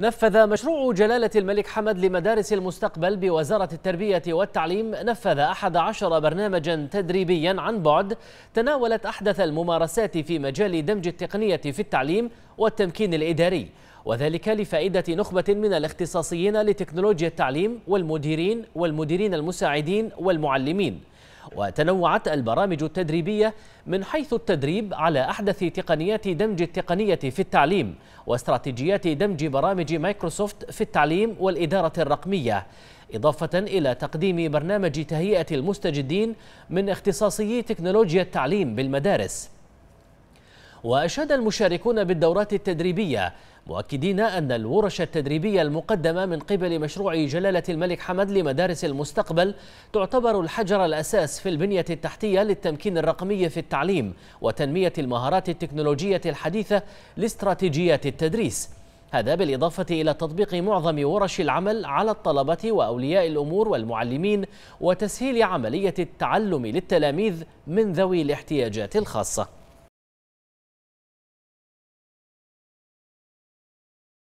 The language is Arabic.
نفذ مشروع جلالة الملك حمد لمدارس المستقبل بوزارة التربية والتعليم نفذ أحد عشر برنامجا تدريبيا عن بعد تناولت أحدث الممارسات في مجال دمج التقنية في التعليم والتمكين الإداري وذلك لفائدة نخبة من الاختصاصيين لتكنولوجيا التعليم والمديرين والمديرين المساعدين والمعلمين وتنوعت البرامج التدريبية من حيث التدريب على أحدث تقنيات دمج التقنية في التعليم واستراتيجيات دمج برامج مايكروسوفت في التعليم والإدارة الرقمية إضافة إلى تقديم برنامج تهيئة المستجدين من اختصاصي تكنولوجيا التعليم بالمدارس وأشاد المشاركون بالدورات التدريبية مؤكدين أن الورش التدريبية المقدمة من قبل مشروع جلالة الملك حمد لمدارس المستقبل تعتبر الحجر الأساس في البنية التحتية للتمكين الرقمي في التعليم وتنمية المهارات التكنولوجية الحديثة لاستراتيجيات التدريس هذا بالإضافة إلى تطبيق معظم ورش العمل على الطلبة وأولياء الأمور والمعلمين وتسهيل عملية التعلم للتلاميذ من ذوي الاحتياجات الخاصة